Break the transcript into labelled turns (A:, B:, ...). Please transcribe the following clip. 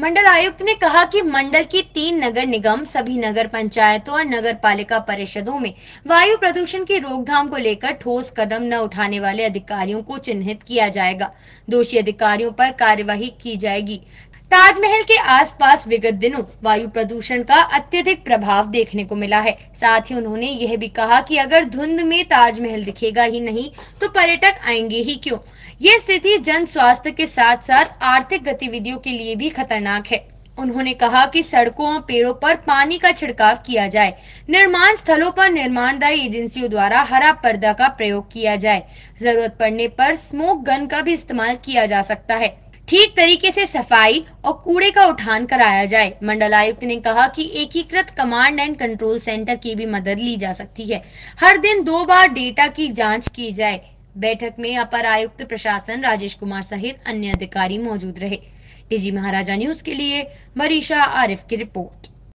A: मंडल आयुक्त ने कहा कि मंडल की तीन नगर निगम सभी नगर पंचायतों और नगर पालिका परिषदों में वायु प्रदूषण की रोकथाम को लेकर ठोस कदम न उठाने वाले अधिकारियों को चिन्हित किया जाएगा दोषी अधिकारियों पर कार्यवाही की जाएगी ताजमहल के आसपास विगत दिनों वायु प्रदूषण का अत्यधिक प्रभाव देखने को मिला है साथ ही उन्होंने यह भी कहा कि अगर धुंध में ताजमहल दिखेगा ही नहीं तो पर्यटक आएंगे ही क्यों ये स्थिति जन स्वास्थ्य के साथ साथ आर्थिक गतिविधियों के लिए भी खतरनाक है उन्होंने कहा कि सड़कों और पेड़ों पर पानी का छिड़काव किया जाए निर्माण स्थलों पर निर्माणदायी एजेंसियों द्वारा हरा पर्दा का प्रयोग किया जाए जरूरत पड़ने पर स्मोक गन का भी इस्तेमाल किया जा सकता है ठीक तरीके से सफाई और कूड़े का उठान कराया जाए मंडलायुक्त ने कहा कि एकीकृत कमांड एंड कंट्रोल सेंटर की भी मदद ली जा सकती है हर दिन दो बार डेटा की जांच की जाए बैठक में अपर आयुक्त प्रशासन राजेश कुमार सहित अन्य अधिकारी मौजूद रहे डीजी महाराजा न्यूज के लिए मरीशा आरिफ की रिपोर्ट